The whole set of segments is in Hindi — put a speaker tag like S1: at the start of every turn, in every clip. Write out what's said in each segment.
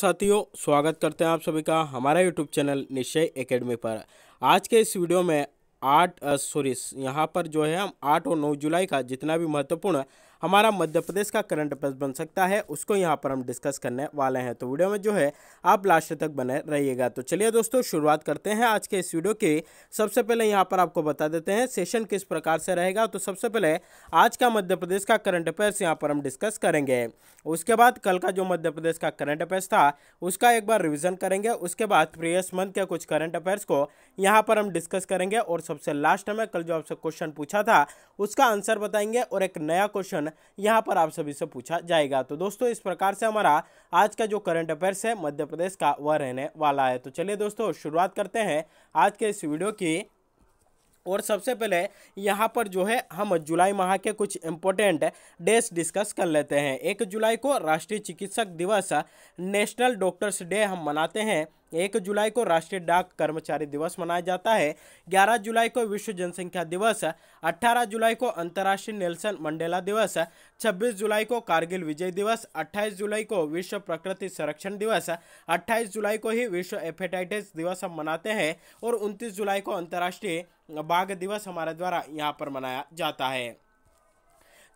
S1: साथियों स्वागत करते हैं आप सभी का हमारा यूट्यूब चैनल निश्चय एकेडमी पर आज के इस वीडियो में आठ सॉरी यहाँ पर जो है हम आठ और नौ जुलाई का जितना भी महत्वपूर्ण हमारा मध्य प्रदेश का करंट अफेयर्स बन सकता है उसको यहाँ पर हम डिस्कस करने वाले हैं तो वीडियो में जो है आप लास्ट तक बने रहिएगा तो चलिए दोस्तों शुरुआत करते हैं आज के इस वीडियो की सबसे पहले यहाँ पर आपको बता देते हैं सेशन किस प्रकार से रहेगा तो सबसे पहले आज का मध्य प्रदेश का करंट अफेयर्स यहाँ पर हम डिस्कस करेंगे उसके बाद कल का जो मध्य प्रदेश का करंट अफेयर्स था उसका एक बार रिविजन करेंगे उसके बाद प्रीवियस मंथ के कुछ करंट अफेयर्स को यहाँ पर हम डिस्कस करेंगे और सबसे लास्ट में कल जो आपसे क्वेश्चन पूछा था उसका आंसर बताएंगे और एक नया क्वेश्चन यहाँ पर आप सभी से पूछा जाएगा तो दोस्तों इस प्रकार से हमारा आज का जो करंट अफेयर्स है मध्य प्रदेश का वह रहने वाला है तो चलिए दोस्तों शुरुआत करते हैं आज के इस वीडियो की और सबसे पहले यहाँ पर जो है हम जुलाई माह के कुछ इम्पोर्टेंट डेज डिस्कस कर लेते हैं एक जुलाई को राष्ट्रीय चिकित्सक दिवस नेशनल डॉक्टर्स डे हम मनाते हैं एक जुलाई को राष्ट्रीय डाक कर्मचारी दिवस मनाया जाता है ग्यारह जुलाई को विश्व जनसंख्या दिवस अठारह जुलाई को अंतर्राष्ट्रीय नेल्सन मंडेला दिवस छब्बीस जुलाई को कारगिल विजय दिवस अट्ठाईस जुलाई को विश्व प्रकृति संरक्षण दिवस अट्ठाईस जुलाई को ही विश्व एपेटाइटिस दिवस हम मनाते हैं और उनतीस जुलाई को अंतर्राष्ट्रीय बाघ दिवस हमारे द्वारा यहाँ पर मनाया जाता है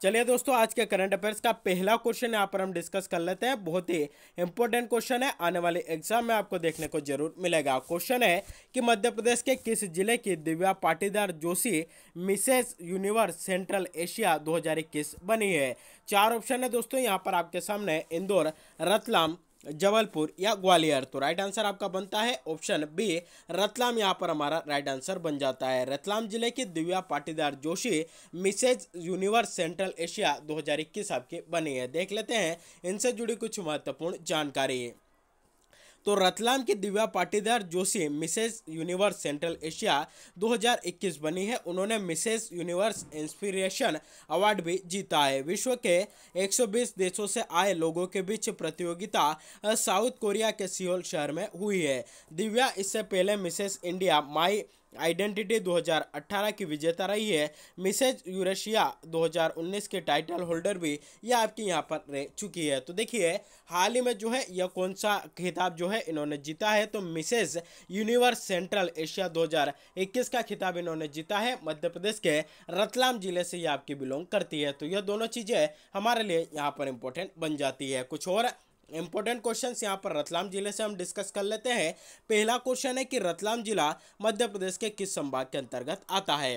S1: चलिए दोस्तों आज के करंट अफेयर्स का पहला क्वेश्चन यहाँ पर हम डिस्कस कर लेते हैं बहुत ही इंपॉर्टेंट क्वेश्चन है आने वाले एग्जाम में आपको देखने को जरूर मिलेगा क्वेश्चन है कि मध्य प्रदेश के किस जिले की Divya Patidar Joshi Mrs Universe Central Asia 2021 बनी है चार ऑप्शन है दोस्तों यहाँ पर आपके सामने इंदौर रतलाम जबलपुर या ग्वालियर तो राइट आंसर आपका बनता है ऑप्शन बी रतलाम यहाँ पर हमारा राइट आंसर बन जाता है रतलाम जिले की Divya Patidar Joshi Mrs Universe Central Asia 2021 आपके बनी है देख लेते हैं इनसे जुड़ी कुछ महत्वपूर्ण जानकारी तो रतलाम की Divya Patidar Joshi Mrs Universe Central Asia 2021 बनी है उन्होंने मिसेस यूनिवर्स इंस्पिरेशन अवार्ड भी जीता है विश्व के 120 देशों से आए लोगों के बीच प्रतियोगिता साउथ कोरिया के सियोल शहर में हुई है दिव्या इससे पहले मिसेस इंडिया माई आइडेंटिटी 2018 की विजेता रही है मिसेज यूरेशिया 2019 के टाइटल होल्डर भी यह आपकी यहाँ पर रह चुकी है तो देखिए हाल ही में जो है यह कौन सा खिताब जो है इन्होंने जीता है तो मिसेज यूनिवर्स सेंट्रल एशिया 2021 का खिताब इन्होंने जीता है मध्य प्रदेश के रतलाम जिले से यह आपकी बिलोंग करती है तो यह दोनों चीज़ें हमारे लिए यहाँ पर इम्पोर्टेंट बन जाती है कुछ और इंपॉर्टेंट क्वेश्चंस यहाँ पर रतलाम जिले से हम डिस्कस कर लेते हैं पहला क्वेश्चन है कि रतलाम जिला मध्य प्रदेश के किस संभाग के अंतर्गत आता है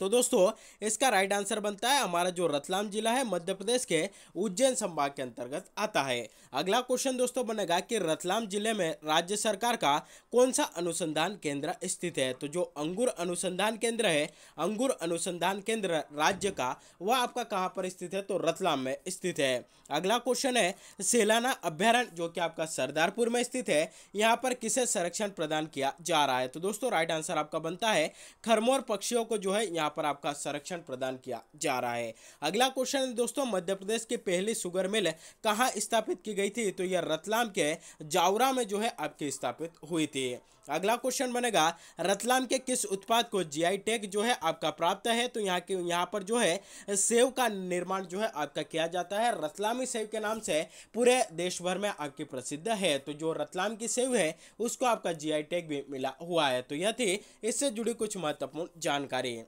S1: तो दोस्तों इसका राइट आंसर बनता है हमारा जो रतलाम जिला है मध्य प्रदेश के उज्जैन संभाग के अंतर्गत आता है अगला क्वेश्चन दोस्तों बनेगा कि रतलाम जिले में राज्य सरकार का कौन सा अनुसंधान केंद्र स्थित है तो जो अंगूर अनुसंधान केंद्र है अंगूर अनुसंधान केंद्र राज्य का वह आपका कहाँ पर स्थित है तो रतलाम में स्थित है अगला क्वेश्चन है सेलाना अभ्यारण जो कि आपका सरदारपुर में स्थित है यहाँ पर किसे संरक्षण प्रदान किया जा रहा है तो दोस्तों राइट आंसर आपका बनता है खरमोर पक्षियों को जो है यहाँ पर आपका संरक्षण प्रदान किया जा रहा है अगला क्वेश्चन है दोस्तों मध्य प्रदेश के पहले सुगर मिल कहाँ स्थापित की गई थी तो यह रतलाम के जावरा में जो है आपकी स्थापित हुई थी अगला क्वेश्चन बनेगा रतलाम के किस उत्पाद को जीआई टैग जो है आपका प्राप्त है तो यहाँ के यहाँ पर जो है सेव का निर्माण जो है आपका किया जाता है रतलामी सेव के नाम से पूरे देश भर में आपकी प्रसिद्ध है तो जो रतलाम की सेव है उसको आपका जीआई टैग भी मिला हुआ है तो यह थी इससे जुड़ी कुछ महत्वपूर्ण जानकारी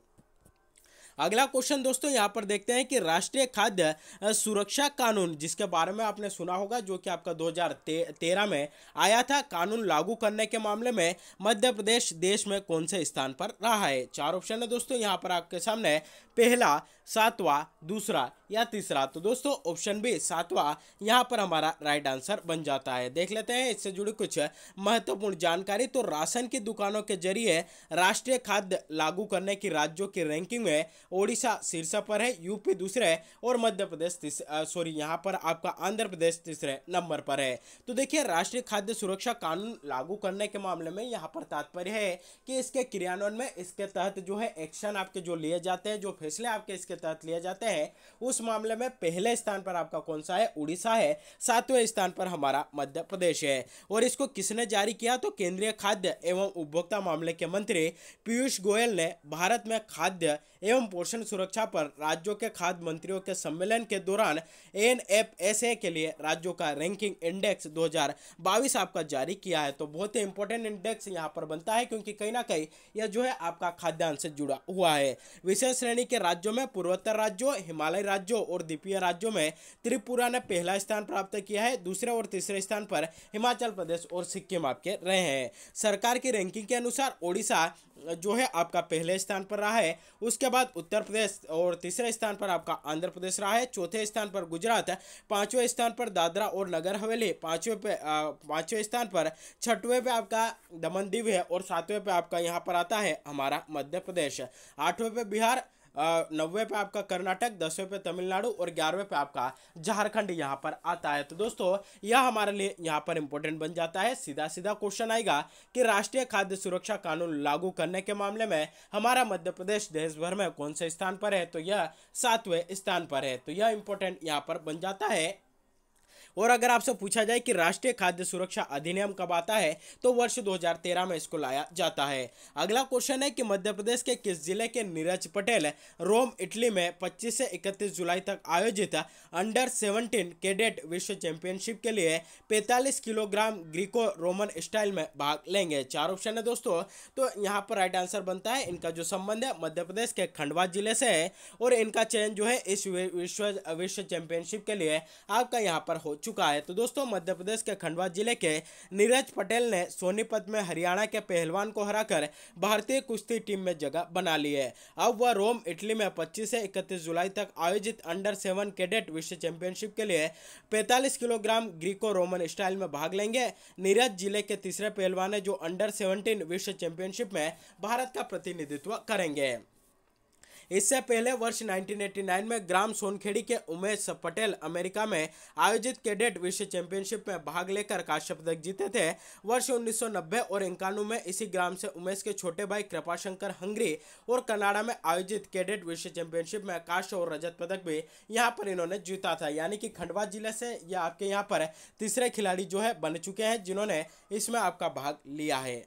S1: अगला क्वेश्चन दोस्तों यहाँ पर देखते हैं कि राष्ट्रीय खाद्य सुरक्षा कानून जिसके बारे में आपने सुना होगा जो कि आपका 2013 में आया था कानून लागू करने के मामले में मध्य प्रदेश देश में कौन से स्थान पर रहा है चार ऑप्शन है दोस्तों यहाँ पर आपके सामने पहला सातवा दूसरा या तीसरा तो दोस्तों ऑप्शन बी सातवा यहाँ पर हमारा राइट आंसर बन जाता है देख लेते हैं इससे जुड़ी कुछ महत्वपूर्ण जानकारी तो राशन की दुकानों के जरिए राष्ट्रीय खाद्य लागू करने की राज्यों की रैंकिंग में ओडिशा शीर्ष पर है यूपी दूसरे और मध्य प्रदेश सॉरी यहाँ पर आपका आंध्र प्रदेश तीसरे नंबर पर है तो देखिए राष्ट्रीय खाद्य सुरक्षा कानून लागू करने के मामले में यहाँ पर तात्पर्य है कि इसके क्रियान्वयन में इसके तहत जो है एक्शन आपके जो लिए जाते हैं जो फैसले आपके इसके तहत लिया जाते हैं उस मामले में पहले स्थान पर आपका कौन सा है उड़ीसा है सातवें स्थान पर हमारा मध्य प्रदेश है और इसको किसने जारी किया तो केंद्रीय खाद्य एवं उपभोक्ता मामले के मंत्री पीयूष गोयल ने भारत में खाद्य एवं पोषण सुरक्षा पर राज्यों के खाद्य मंत्रियों के सम्मेलन के दौरान एन के लिए राज्यों का रैंकिंग इंडेक्स दो आपका जारी किया है तो बहुत ही इंपॉर्टेंट इंडेक्स यहाँ पर बनता है क्योंकि कहीं ना कहीं यह जो है आपका खाद्यान्न से जुड़ा हुआ है विशेष श्रेणी के राज्यों में पूर्वोत्तर राज्यों हिमालय राज्यों और द्वीपीय राज्यों में त्रिपुरा ने पहला स्थान प्राप्त किया है दूसरे और तीसरे स्थान पर हिमाचल प्रदेश और सिक्किम आपके रहे हैं सरकार की रैंकिंग के अनुसार ओडिशा जो है आपका पहले स्थान पर रहा है उसके बाद उत्तर प्रदेश और तीसरे स्थान पर आपका आंध्र प्रदेश रहा है चौथे स्थान पर गुजरात पांचवें स्थान पर दादरा और नगर हवेली पांचवें पे पांचवें स्थान पर छठवें पे आपका दमन दीव है और सातवें पे आपका यहाँ पर आता है हमारा मध्य प्रदेश आठवें पे बिहार नब्बे पे आपका कर्नाटक दसवें पे तमिलनाडु और ग्यारहवें पे आपका झारखंड यहाँ पर आता है तो दोस्तों यह हमारे लिए यहाँ पर इंपॉर्टेंट बन जाता है सीधा सीधा क्वेश्चन आएगा कि राष्ट्रीय खाद्य सुरक्षा कानून लागू करने के मामले में हमारा मध्य प्रदेश देश भर में कौन से स्थान पर है तो यह सातवें स्थान पर है तो यह इंपॉर्टेंट यहाँ पर बन जाता है और अगर आपसे पूछा जाए कि राष्ट्रीय खाद्य सुरक्षा अधिनियम कब आता है तो वर्ष 2013 में इसको लाया जाता है अगला क्वेश्चन है कि मध्य प्रदेश के किस जिले के नीरज पटेल रोम इटली में 25 से 31 जुलाई तक आयोजित अंडर 17 कैडेट विश्व चैंपियनशिप के लिए 45 किलोग्राम ग्रीको रोमन स्टाइल में भाग लेंगे चार ऑप्शन है दोस्तों तो यहाँ पर राइट आंसर बनता है इनका जो संबंध है मध्य प्रदेश के खंडवा जिले से है और इनका चयन जो है इस विश्व विश्व चैंपियनशिप के लिए आपका यहाँ पर हो चुका है तो दोस्तों मध्य प्रदेश के खंडवा जिले के नीरज पटेल ने सोनीपत में हरियाणा के पहलवान को हराकर भारतीय कुश्ती टीम में जगह बना ली है अब वह रोम इटली में पच्चीस से इकतीस जुलाई तक आयोजित अंडर सेवन कैडेट विश्व चैंपियनशिप के लिए पैंतालीस किलोग्राम ग्रीको रोमन स्टाइल में भाग लेंगे नीरज जिले के तीसरे पहलवान है जो अंडर सेवनटीन विश्व चैंपियनशिप में भारत का प्रतिनिधित्व करेंगे इससे पहले वर्ष 1989 में ग्राम सोनखेड़ी के उमेश पटेल अमेरिका में आयोजित कैडेट विश्व चैंपियनशिप में भाग लेकर काश्य पदक जीते थे वर्ष 1990 और इक्यानवे में इसी ग्राम से उमेश के छोटे भाई कृपाशंकर हंगरी और कनाडा में आयोजित कैडेट विश्व चैंपियनशिप में काश्य और रजत पदक भी यहाँ पर इन्होंने जीता था यानी कि खंडवा जिले से ये आपके यहाँ पर तीसरे खिलाड़ी जो है बन चुके हैं जिन्होंने इसमें आपका भाग लिया है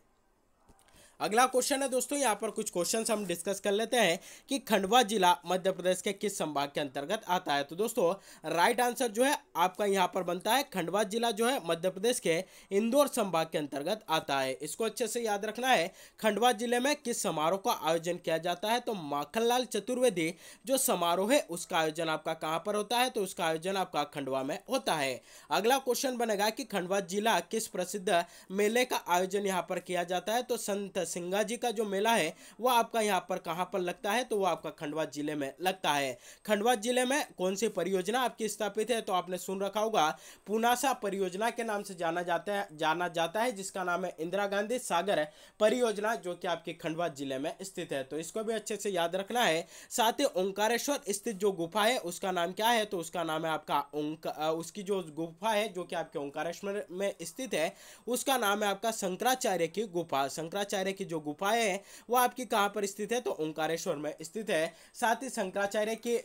S1: अगला क्वेश्चन है दोस्तों यहाँ पर कुछ क्वेश्चन हम डिस्कस कर लेते हैं कि खंडवा जिला मध्य प्रदेश के किस संभाग के अंतर्गत आता है तो दोस्तों राइट आंसर जो है आपका यहाँ पर बनता है खंडवा जिला जो है मध्य प्रदेश के इंदौर संभाग के अंतर्गत आता है इसको अच्छे से याद रखना है खंडवा जिले में किस समारोह का आयोजन किया जाता है तो माखनलाल चतुर्वेदी जो समारोह है उसका आयोजन आपका कहाँ पर होता है तो उसका आयोजन आपका खंडवा में होता है अगला क्वेश्चन बनेगा कि खंडवा जिला किस प्रसिद्ध मेले का आयोजन यहाँ पर किया जाता है तो संत सिंगा जी का जो मेला है वह आपका यहाँ पर कहाँ पर लगता है तो वह आपका खंडवा जिले में लगता है खंडवा जिले में कौन सी परियोजना आपकी स्थापित है तो आपने सुन रखा होगा पुनासा परियोजना के नाम से जाना जाता है जाना जाता है जिसका नाम है इंदिरा गांधी सागर परियोजना जो कि आपके खंडवा जिले में स्थित है तो इसको भी अच्छे से याद रखना है साथ ही ओंकारेश्वर स्थित जो गुफा है उसका नाम क्या है तो उसका नाम है आपका उसकी जो गुफा है जो कि आपके ओंकारेश्वर में स्थित है उसका नाम है आपका शंकराचार्य की गुफा शंकराचार्य की जो गुफाएं हैं वो आपकी कहाँ पर स्थित है तो ओंकारेश्वर में स्थित है साथ ही शंकराचार्य की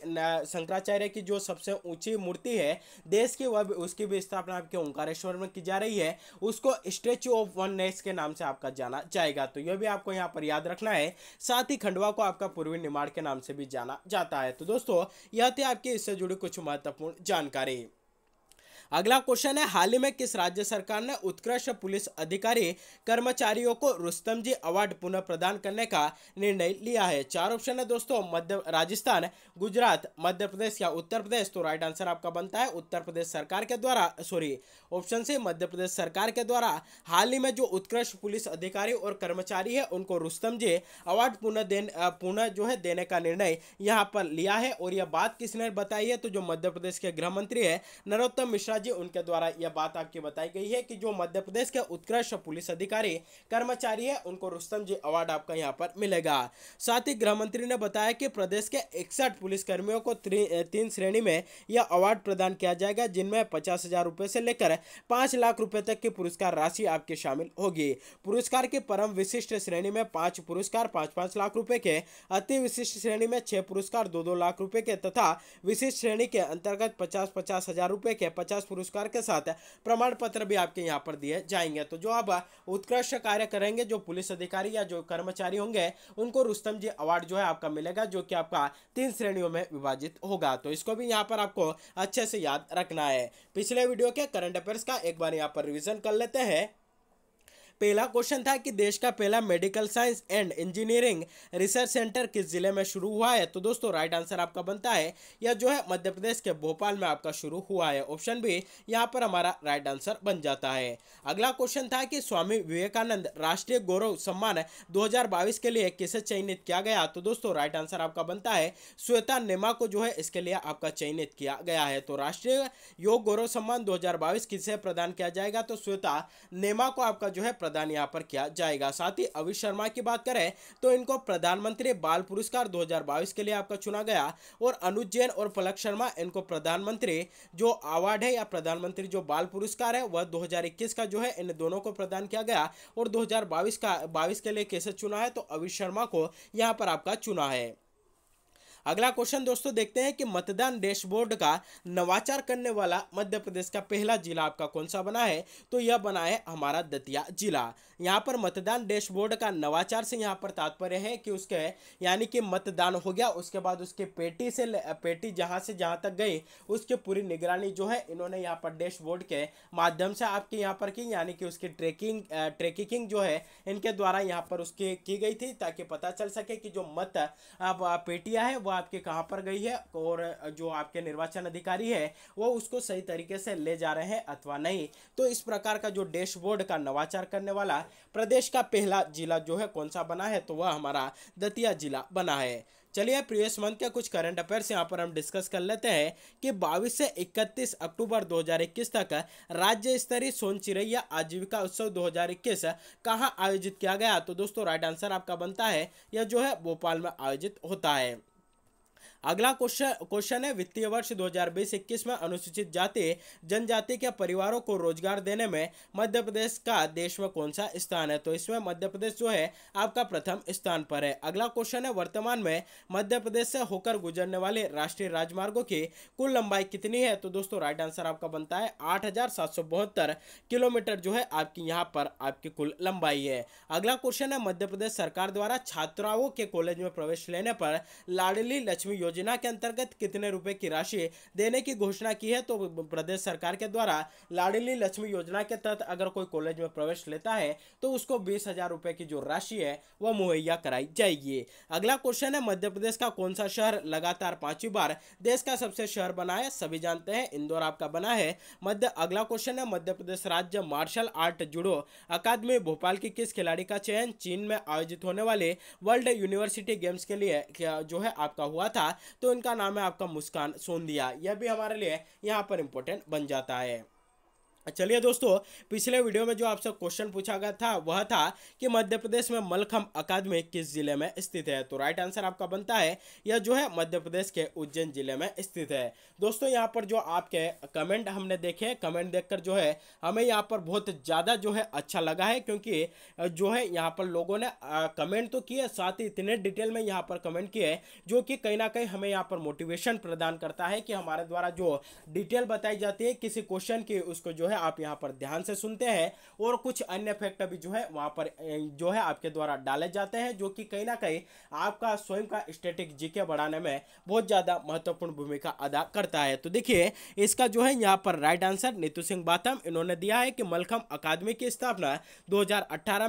S1: शंकराचार्य की जो सबसे ऊंची मूर्ति है देश की वह उसकी भी स्थापना आपके ओंकारेश्वर में की जा रही है उसको स्टेच्यू ऑफ वन नेस के नाम से आपका जाना जाएगा तो यह भी आपको यहाँ पर याद रखना है साथ ही खंडवा को आपका पूर्वी निर्माण के नाम से भी जाना जाता है तो दोस्तों यह थे आपकी इससे जुड़ी कुछ महत्वपूर्ण जानकारी अगला क्वेश्चन है हाल ही में किस राज्य सरकार ने उत्कृष्ट पुलिस अधिकारी कर्मचारियों को रुस्तम जी अवार्ड पुनः प्रदान करने का निर्णय लिया है चार ऑप्शन है दोस्तों मध्य राजस्थान गुजरात मध्य प्रदेश या उत्तर प्रदेश तो राइट आंसर आपका बनता है उत्तर प्रदेश सरकार के द्वारा सॉरी ऑप्शन से मध्य प्रदेश सरकार के द्वारा हाल ही में जो उत्कृष्ट पुलिस अधिकारी और कर्मचारी है उनको रुस्तम जी अवार्ड पुनः पुनः जो है देने का निर्णय यहाँ पर लिया है और यह बात किसने बताई है तो जो मध्य प्रदेश के गृह मंत्री है नरोत्तम मिश्रा जी उनके द्वारा यह बात आपकी बताई गई है कि जो मध्य प्रदेश के उत्कृष्ट पुलिस अधिकारी कर्मचारी है उनको रुस्तम जी अवार्ड आपका यहाँ पर मिलेगा साथ ही गृह मंत्री ने बताया कि प्रदेश के इकसठ पुलिसकर्मियों को तीन श्रेणी में यह अवार्ड प्रदान किया जाएगा जिनमें पचास हजार रूपए से लेकर पाँच लाख रूपए तक की पुरस्कार राशि आपके शामिल होगी पुरस्कार की परम विशिष्ट श्रेणी में पाँच पुरस्कार पाँच पाँच लाख रूपए के अति विशिष्ट श्रेणी में छह पुरस्कार दो दो लाख रूपए के तथा विशिष्ट श्रेणी के अंतर्गत पचास पचास हजार रूपए के पचास पुरस्कार के साथ प्रमाण पत्र भी आपके यहाँ पर दिए जाएंगे तो जो आप उत्कृष्ट कार्य करेंगे जो पुलिस अधिकारी या जो कर्मचारी होंगे उनको रुस्तम जी अवार्ड जो है आपका मिलेगा जो कि आपका तीन श्रेणियों में विभाजित होगा तो इसको भी यहाँ पर आपको अच्छे से याद रखना है पिछले वीडियो के करंट अफेयर्स का एक बार यहाँ पर रिविजन कर लेते हैं पहला क्वेश्चन था कि देश का पहला medical science and engineering research centre किस जिले में शुरू हुआ है तो दोस्तों राइट आंसर आपका बनता है या जो है मध्य प्रदेश के भोपाल में आपका शुरू हुआ है ऑप्शन भी यहाँ पर हमारा राइट आंसर बन जाता है अगला क्वेश्चन था कि स्वामी विवेकानंद राष्ट्रीय गौरव सम्मान दो के लिए किसे चयनित किया गया तो दोस्तों राइट आंसर आपका बनता है श्वेता नेमा को जो है इसके लिए आपका चयनित किया गया है तो राष्ट्रीय योग गौरव सम्मान बाईस किसे प्रदान किया जाएगा तो श्वेता नेमा को आपका जो है प्रदान यहाँ पर किया जाएगा साथ ही अविश शर्मा की बात करें तो इनको प्रधानमंत्री बाल पुरस्कार 2022 के लिए आपका चुना गया और अनुज जैन और पलक शर्मा इनको प्रधानमंत्री जो अवार्ड है या प्रधानमंत्री जो बाल पुरस्कार है वह 2021 का जो है इन दोनों को प्रदान किया गया और 2022 का 22 के लिए कैसे चुना है तो अविश शर्मा को यहाँ पर आपका चुना है अगला क्वेश्चन दोस्तों देखते हैं कि मतदान डैशबोर्ड का नवाचार करने वाला मध्य प्रदेश का पहला जिला आपका कौन सा बना है तो यह बना है हमारा दतिया जिला यहाँ पर मतदान डैशबोर्ड का नवाचार से यहाँ पर तात्पर्य है कि उसके यानी कि मतदान हो गया उसके बाद उसके पेटी से पेटी जहाँ से जहाँ तक गई उसकी पूरी निगरानी जो है इन्होंने यहाँ पर डैशबोर्ड के माध्यम से आपके यहाँ पर की यानी कि उसकी ट्रेकिंग ट्रेकिंग जो है इनके द्वारा यहाँ पर उसकी की गई थी ताकि पता चल सके कि जो मत पेटियाँ हैं वह आपकी आपके कहाँ पर गई है और जो आपके निर्वाचन अधिकारी है वो उसको सही तरीके से ले जा रहे हैं अथवा नहीं तो इस प्रकार का जो डैशबोर्ड का नवाचार करने वाला प्रदेश का पहला जिला जो है कौन सा बना है तो वह हमारा दतिया जिला बना है चलिए प्रीवियस मंथ के कुछ करंट अफेयर्स यहाँ पर हम डिस्कस कर लेते हैं कि 22 से 31 अक्टूबर 2021 तक राज्य स्तरीय सोन चिरैया आजीविका उत्सव 2021 कहाँ आयोजित किया गया तो दोस्तों राइट आंसर आपका बनता है यह जो है भोपाल में आयोजित होता है अगला क्वेश्चन क्वेश्चन है वित्तीय वर्ष 2020-21 में अनुसूचित जाति जनजाति के परिवारों को रोजगार देने में मध्य प्रदेश का देश में कौन सा स्थान है तो इसमें मध्य प्रदेश जो है आपका प्रथम स्थान पर है अगला क्वेश्चन है वर्तमान में मध्य प्रदेश से होकर गुजरने वाले राष्ट्रीय राजमार्गो की कुल लंबाई कितनी है तो दोस्तों राइट आंसर आपका बनता है आठ किलोमीटर जो है आपकी यहाँ पर आपकी कुल लंबाई है अगला क्वेश्चन है मध्य प्रदेश सरकार द्वारा छात्राओं के कॉलेज में प्रवेश लेने पर लाडली लक्ष्मी योजना के अंतर्गत कितने रुपए की राशि देने की घोषणा की है तो प्रदेश सरकार के द्वारा लाडली लक्ष्मी योजना के तहत अगर कोई कॉलेज में प्रवेश लेता है तो उसको बीस हजार रुपए की जो राशि है वह मुहैया कराई जाएगी अगला क्वेश्चन है मध्य प्रदेश का कौन सा शहर लगातार पांचवी बार देश का सबसे शहर बना है सभी जानते हैं इंदौर आपका बना है मध्य अगला क्वेश्चन है मध्य प्रदेश राज्य मार्शल आर्ट जुड़ो अकादमी भोपाल की किस खिलाड़ी का चयन चीन में आयोजित होने वाले वर्ल्ड यूनिवर्सिटी गेम्स के लिए जो है आपका हुआ था तो इनका नाम है आपका मुस्कान सोंदिया यह भी हमारे लिए यहाँ पर इंपॉर्टेंट बन जाता है चलिए दोस्तों पिछले वीडियो में जो आपसे क्वेश्चन पूछा गया था वह था कि मध्य प्रदेश में मलखम अकादमी किस जिले में स्थित है तो राइट आंसर आपका बनता है यह जो है मध्य प्रदेश के उज्जैन जिले में स्थित है दोस्तों यहाँ पर जो आपके कमेंट हमने देखे कमेंट देखकर जो है हमें यहाँ पर बहुत ज़्यादा जो है अच्छा लगा है क्योंकि जो है यहाँ पर लोगों ने कमेंट तो किए साथ ही इतने डिटेल में यहाँ पर कमेंट किए जो कि कहीं ना कहीं हमें यहाँ पर मोटिवेशन प्रदान करता है कि हमारे द्वारा जो डिटेल बताई जाती है किसी क्वेश्चन की उसको जो है आप यहाँ पर ध्यान से सुनते हैं और कुछ अन्य फैक्ट भी जो है वहाँ पर जो है आपके द्वारा डाले जाते हैं जो कि कहीं ना कहीं आपका स्वयं का स्टेटिक जीके बढ़ाने में बहुत ज़्यादा महत्वपूर्ण भूमिका अदा करता है तो देखिए इसका जो है यहाँ पर राइट आंसर नीतू सिंह बाथम इन्होंने दिया है कि मलखम अकादमी की स्थापना दो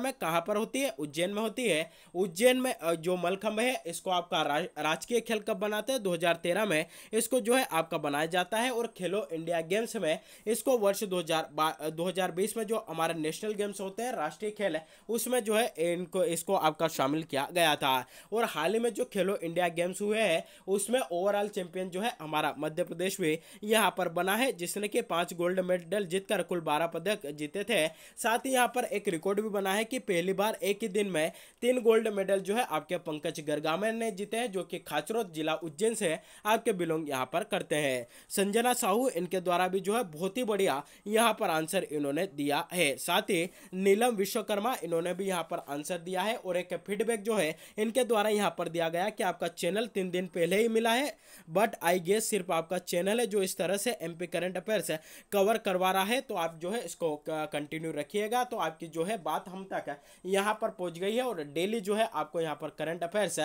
S1: में कहाँ पर होती है उज्जैन में होती है उज्जैन में जो मलखम है इसको आपका राजकीय खेल कब बनाते हैं दो में इसको जो है आपका बनाया जाता है और खेलो इंडिया गेम्स में इसको वर्ष 2020 में जो हमारे नेशनल गेम्स होते हैं राष्ट्रीय खेल है उसमें जो है इनको इसको आपका शामिल किया गया था और हाल ही में जो खेलो इंडिया गेम्स हुए हैं उसमें ओवरऑल चैंपियन जो है हमारा मध्य प्रदेश भी यहाँ पर बना है जिसने कि पाँच गोल्ड मेडल जीतकर कुल बारह पदक जीते थे साथ ही यहाँ पर एक रिकॉर्ड भी बना है कि पहली बार एक ही दिन में तीन गोल्ड मेडल जो है आपके पंकज गरगामन ने जीते हैं जो कि खाचरोद जिला उज्जैन से आपके बिलोंग यहाँ पर करते हैं संजना साहू इनके द्वारा भी जो है बहुत ही बढ़िया यहाँ पर आंसर इन्होंने दिया है साथ ही नीलम विश्वकर्मा इन्होंने भी यहाँ पर आंसर दिया है और एक फीडबैक जो है इनके द्वारा यहाँ पर दिया गया कि आपका चैनल तीन दिन पहले ही मिला है बट आई गेस सिर्फ आपका चैनल है जो इस तरह से एम करंट अफेयर्स कवर करवा रहा है तो आप जो है इसको कंटिन्यू रखिएगा तो आपकी जो है बात हम तक यहाँ पर पहुँच गई है और डेली जो है आपको यहाँ पर करंट अफेयर्स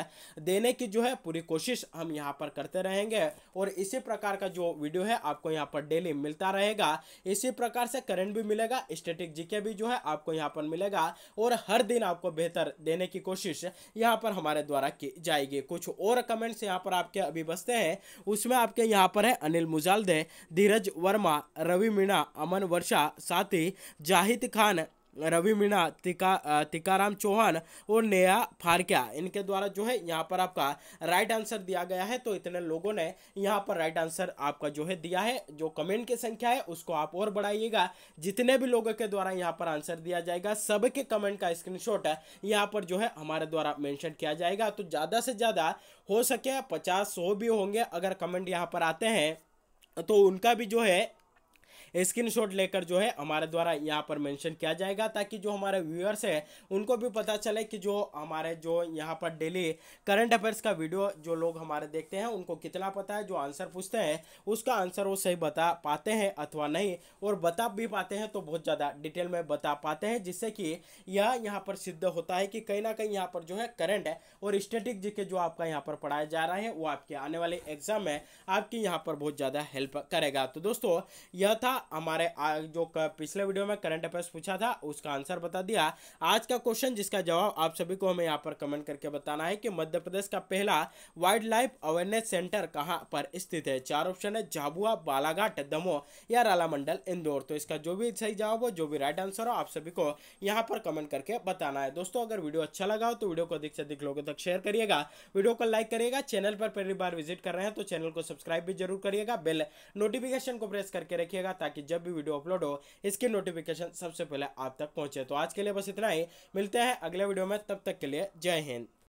S1: देने की जो है पूरी कोशिश हम यहाँ पर करते रहेंगे और इसी प्रकार का जो वीडियो है आपको यहाँ पर डेली मिलता रहेगा इसी प्रकार प्रकार से करंट भी मिलेगा स्टेटिक जीके भी जो है आपको यहाँ पर मिलेगा और हर दिन आपको बेहतर देने की कोशिश यहाँ पर हमारे द्वारा की जाएगी कुछ और कमेंट्स यहाँ पर आपके अभी बसते हैं उसमें आपके यहाँ पर है अनिल मुजालदे धीरज वर्मा रवि मीणा अमन वर्षा साथ ही जाहिद खान रवि मीणा तिका तिकाराम चौहान और नेहा फारकिया इनके द्वारा जो है यहाँ पर आपका राइट आंसर दिया गया है तो इतने लोगों ने यहाँ पर राइट आंसर आपका जो है दिया है जो कमेंट की संख्या है उसको आप और बढ़ाइएगा जितने भी लोगों के द्वारा यहाँ पर आंसर दिया जाएगा सबके कमेंट का शॉट यहाँ पर जो है हमारे द्वारा मैंशन किया जाएगा तो ज़्यादा से ज़्यादा हो सके पचास सौ भी होंगे अगर कमेंट यहाँ पर आते हैं तो उनका भी जो है स्क्रीनशॉट लेकर जो है हमारे द्वारा यहाँ पर मेंशन किया जाएगा ताकि जो हमारे व्यूअर्स है उनको भी पता चले कि जो हमारे जो यहाँ पर डेली करंट अफेयर्स का वीडियो जो लोग हमारे देखते हैं उनको कितना पता है जो आंसर पूछते हैं उसका आंसर वो सही बता पाते हैं अथवा नहीं और बता भी पाते हैं तो बहुत ज़्यादा डिटेल में बता पाते हैं जिससे कि यह यहाँ पर सिद्ध होता है कि कहीं ना कहीं यहाँ पर जो है करंट और स्टेटिक जी जो आपका यहाँ पर पढ़ाया जा रहा है वो आपके आने वाले एग्जाम में आपकी यहाँ पर बहुत ज़्यादा हेल्प करेगा तो दोस्तों यह था हमारे जो पिछले वीडियो में करंट अफेयर्स पूछा था उसका आंसर बता दिया आज का क्वेश्चन जिसका जवाब आप सभी को हमें यहाँ पर कमेंट करके बताना है कि मध्य प्रदेश का पहला वाइल्ड लाइफ अवेयरनेस सेंटर कहाँ पर स्थित है चार ऑप्शन है झाबुआ बालाघाट दमो या राला मंडल इंदौर तो इसका जो भी सही जवाब हो जो भी राइट आंसर हो आप सभी को यहाँ पर कमेंट करके बताना है दोस्तों अगर वीडियो अच्छा लगा हो तो वीडियो को अधिक से अधिक लोगों तक शेयर करिएगा वीडियो को लाइक करिएगा चैनल पर पहली बार विजिट कर रहे हैं तो चैनल को सब्सक्राइब भी जरूर करिएगा बेल नोटिफिकेशन को प्रेस करके रखिएगा ताकि जब भी वीडियो अपलोड हो इसकी नोटिफिकेशन सबसे पहले आप तक पहुंचे तो आज के लिए बस इतना ही मिलते हैं अगले वीडियो में तब तक के लिए जय हिंद